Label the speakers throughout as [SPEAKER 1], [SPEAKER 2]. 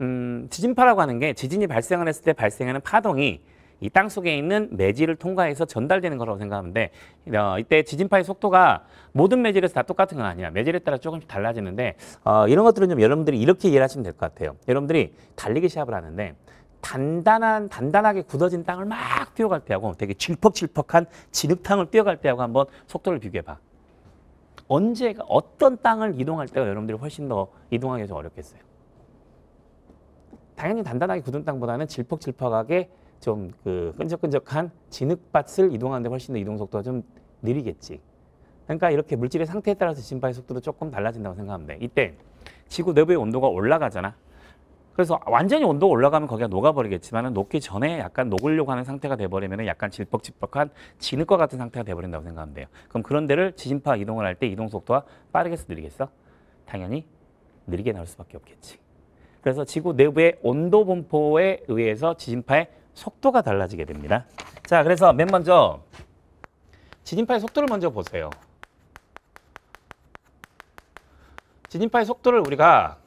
[SPEAKER 1] 음, 지진파라고 하는 게 지진이 발생을 했을 때 발생하는 파동이 이 땅속에 있는 매질을 통과해서 전달되는 거라고 생각하는데 어, 이때 지진파의 속도가 모든 매질에서 다 똑같은 건 아니야. 매질에 따라 조금씩 달라지는데 어, 이런 것들은 좀 여러분들이 이렇게 이해를 하시면 될 것 같아요. 여러분들이 달리기 시합을 하는데 단단한 단단하게 굳어진 땅을 막 뛰어갈 때하고 되게 질퍽질퍽한 진흙탕을 뛰어갈 때하고 한번 속도를 비교해 봐. 언제가 어떤 땅을 이동할 때가 여러분들이 훨씬 더 이동하기 좀 어렵겠어요. 당연히 단단하게 굳은 땅보다는 질퍽질퍽하게 좀그 끈적끈적한 진흙밭을 이동하는데 훨씬 더 이동 속도가 좀 느리겠지. 그러니까 이렇게 물질의 상태에 따라서 진파의 속도도 조금 달라진다고 생각하면 돼. 이때 지구 내부의 온도가 올라가잖아. 그래서 완전히 온도가 올라가면 거기가 녹아버리겠지만 녹기 전에 약간 녹으려고 하는 상태가 돼버리면 약간 질퍽질퍽한 진흙과 같은 상태가 돼버린다고 생각하면 돼요. 그럼 그런 데를 지진파 이동을 할 때 이동 속도가 빠르겠어 느리겠어? 당연히 느리게 나올 수밖에 없겠지. 그래서 지구 내부의 온도 분포에 의해서 지진파의 속도가 달라지게 됩니다. 자, 그래서 맨 먼저 지진파의 속도를 먼저 보세요. 지진파의 속도를 우리가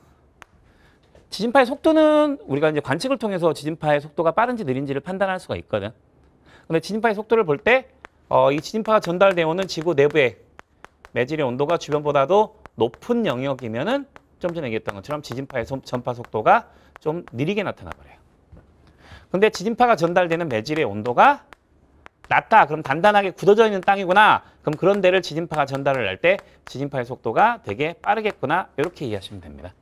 [SPEAKER 1] 지진파의 속도는 우리가 이제 관측을 통해서 지진파의 속도가 빠른지 느린지를 판단할 수가 있거든. 근데 지진파의 속도를 볼 때, 어, 이 지진파가 전달되어 오는 지구 내부의 매질의 온도가 주변보다도 높은 영역이면은 좀 전에 얘기했던 것처럼 지진파의 전파 속도가 좀 느리게 나타나 버려요. 근데 지진파가 전달되는 매질의 온도가 낮다. 그럼 단단하게 굳어져 있는 땅이구나. 그럼 그런 데를 지진파가 전달을 할 때 지진파의 속도가 되게 빠르겠구나. 이렇게 이해하시면 됩니다.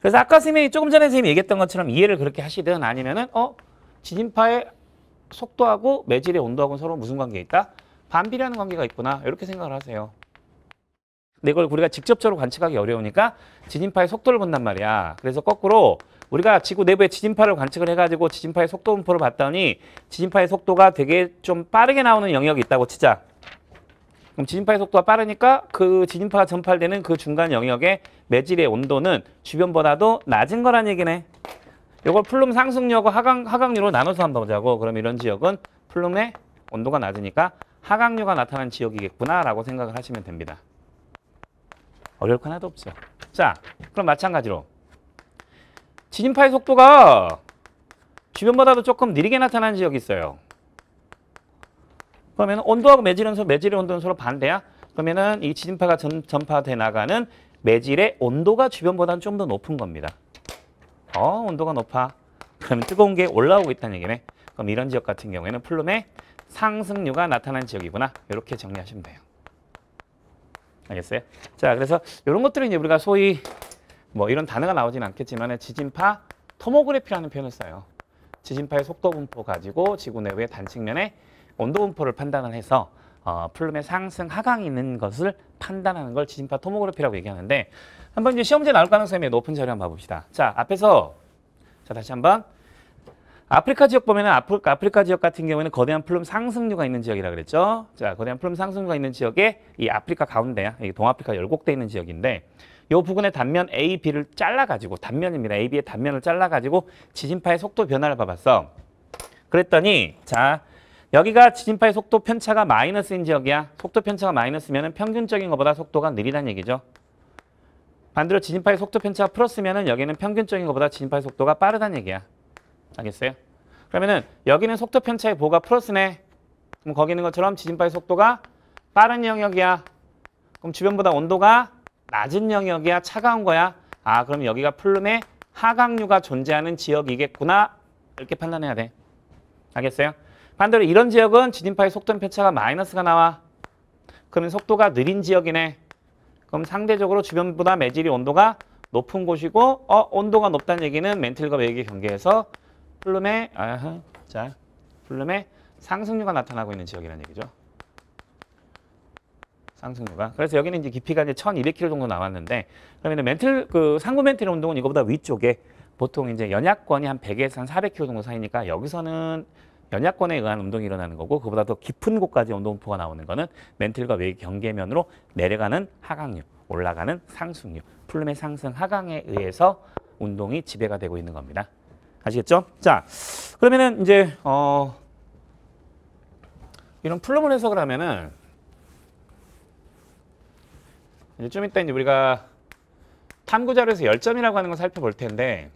[SPEAKER 1] 그래서 아까 선생님이 조금 전에 선생님이 얘기했던 것처럼 이해를 그렇게 하시든 아니면은 어 지진파의 속도하고 매질의 온도하고는 서로 무슨 관계 있다? 반비례는 관계가 있구나. 이렇게 생각을 하세요. 근데 이걸 우리가 직접적으로 관측하기 어려우니까 지진파의 속도를 본단 말이야. 그래서 거꾸로 우리가 지구 내부의 지진파를 관측을 해가지고 지진파의 속도 분포를 봤더니 지진파의 속도가 되게 좀 빠르게 나오는 영역이 있다고 치자. 그럼 지진파의 속도가 빠르니까 그 지진파가 전파되는 그 중간 영역의 매질의 온도는 주변보다도 낮은 거란 얘기네. 이걸 플룸 상승률하고 하강, 하강률로 나눠서 한번 보자고. 그럼 이런 지역은 플룸의 온도가 낮으니까 하강류가 나타난 지역이겠구나라고 생각을 하시면 됩니다. 어려울 거 하나도 없죠. 자, 그럼 마찬가지로 지진파의 속도가 주변보다도 조금 느리게 나타나는 지역이 있어요. 그러면 온도하고 매질은 소, 매질의 온도는 서로 반대야? 그러면이 지진파가 전, 전파돼 나가는 매질의 온도가 주변보다는 좀 더 높은 겁니다. 어, 온도가 높아. 그러면 뜨거운 게 올라오고 있다는 얘기네. 그럼 이런 지역 같은 경우에는 플룸의 상승류가 나타난 지역이구나. 이렇게 정리하시면 돼요. 알겠어요? 자, 그래서 이런 것들은 이제 우리가 소위 뭐 이런 단어가 나오진 않겠지만 지진파 토모그래피라는 표현을 써요. 지진파의 속도 분포 가지고 지구 내부의 단층면의 온도 분포를 판단을 해서 어, 플룸의 상승, 하강이 있는 것을 판단하는 걸 지진파 토모그래피라고 얘기하는데 한번 이제 시험에 나올 가능성이 높은 자료 한번 봐봅시다. 자, 앞에서 자 다시 한번 아프리카 지역 보면은 아프리카, 지역 같은 경우에는 거대한 플룸 상승류가 있는 지역이라 그랬죠. 자, 거대한 플룸 상승류가 있는 지역에 이 아프리카 가운데, 이 동아프리카 열곡돼 있는 지역인데 요 부근의 단면 A, B를 잘라가지고 단면입니다. A, B의 단면을 잘라가지고 지진파의 속도 변화를 봐봤어. 그랬더니 자 여기가 지진파의 속도 편차가 마이너스인 지역이야. 속도 편차가 마이너스면 평균적인 것보다 속도가 느리다는 얘기죠. 반대로 지진파의 속도 편차가 플러스면 여기는 평균적인 것보다 지진파의 속도가 빠르다는 얘기야. 알겠어요? 그러면은 여기는 속도 편차의 보가 플러스네. 그럼 거기 있는 것처럼 지진파의 속도가 빠른 영역이야. 그럼 주변보다 온도가 낮은 영역이야. 차가운 거야. 아 그럼 여기가 플룸의 하강류가 존재하는 지역이겠구나. 이렇게 판단해야 돼. 알겠어요? 반대로 이런 지역은 지진파의 속도 편차가 마이너스가 나와. 그러면 속도가 느린 지역이네. 그럼 상대적으로 주변보다 매질이 온도가 높은 곳이고 어 온도가 높다는 얘기는 멘틀과 매의 경계에서 플룸의 아하, 자 플룸의 상승률과 나타나고 있는 지역이라는 얘기죠. 상승률과 그래서 여기는 이제 깊이가 이제 1,200km 정도 나왔는데 그러면 멘틀 그 상부 멘틀 운동은 이거보다 위쪽에 보통 이제 연약권이 한 100에서 한 400km 정도 사이니까 여기서는 연약권에 의한 운동이 일어나는 거고 그보다 더 깊은 곳까지 운동포가 나오는 거는 멘틀과 외 경계면으로 내려가는 하강류, 올라가는 상승류, 플룸의 상승 하강에 의해서 운동이 지배가 되고 있는 겁니다. 아시겠죠? 자, 그러면은 이제 어 이런 플럼을 해석을 하면은 이제 좀 이따 이제 우리가 탐구자료에서 열점이라고 하는 걸 살펴볼 텐데